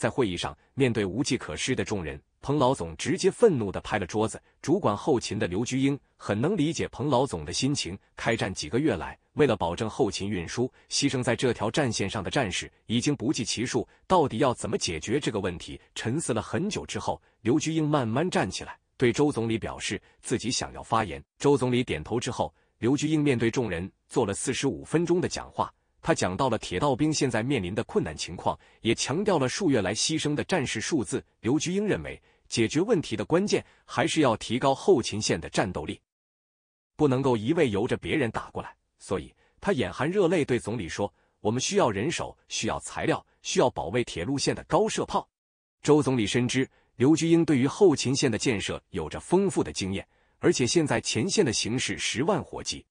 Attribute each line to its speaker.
Speaker 1: 在会议上，面对无计可施的众人，彭老总直接愤怒地拍了桌子。主管后勤的刘居英很能理解彭老总的心情。开战几个月来，为了保证后勤运输，牺牲在这条战线上的战士已经不计其数。到底要怎么解决这个问题？沉思了很久之后，刘居英慢慢站起来，对周总理表示自己想要发言。周总理点头之后，刘居英面对众人做了四十五分钟的讲话。他讲到了铁道兵现在面临的困难情况，也强调了数月来牺牲的战士数字。刘菊英认为，解决问题的关键还是要提高后勤线的战斗力，不能够一味由着别人打过来。所以他眼含热泪对总理说：“我们需要人手，需要材料，需要保卫铁路线的高射炮。”周总理深知刘菊英对于后勤线的建设有着丰富的经验，而且现在前线的形势十万火急。